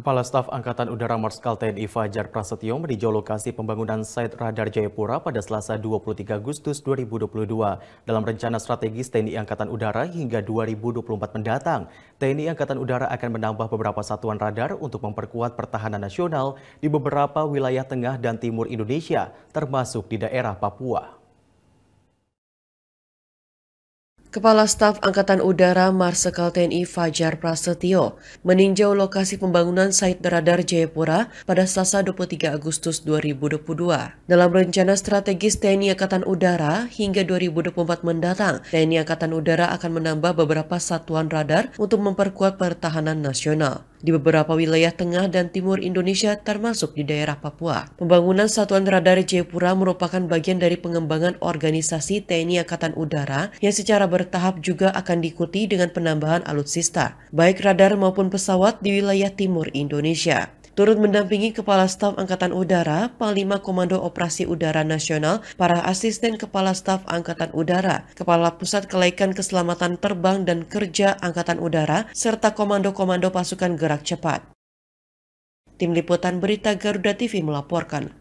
Kepala Staf Angkatan Udara Marskal TNI Fajar Prasetyo meninjau lokasi pembangunan site radar Jayapura pada Selasa 23 Agustus 2022. Dalam rencana strategis TNI Angkatan Udara hingga 2024 mendatang, TNI Angkatan Udara akan menambah beberapa satuan radar untuk memperkuat pertahanan nasional di beberapa wilayah tengah dan timur Indonesia, termasuk di daerah Papua. Kepala Staf Angkatan Udara Marsikal TNI Fajar Prasetyo meninjau lokasi pembangunan site radar Jayapura pada Selasa 23 Agustus 2022. Dalam rencana strategis TNI Angkatan Udara hingga 2024 mendatang, TNI Angkatan Udara akan menambah beberapa satuan radar untuk memperkuat pertahanan nasional di beberapa wilayah tengah dan timur Indonesia termasuk di daerah Papua. Pembangunan Satuan Radar Jayapura merupakan bagian dari pengembangan organisasi TNI Angkatan Udara yang secara bertahap juga akan diikuti dengan penambahan alutsista, baik radar maupun pesawat di wilayah timur Indonesia turut mendampingi Kepala Staf Angkatan Udara, Panglima Komando Operasi Udara Nasional, para asisten Kepala Staf Angkatan Udara, Kepala Pusat Kelaikan Keselamatan Terbang dan Kerja Angkatan Udara, serta Komando-Komando Pasukan Gerak Cepat. Tim Liputan Berita Garuda TV melaporkan.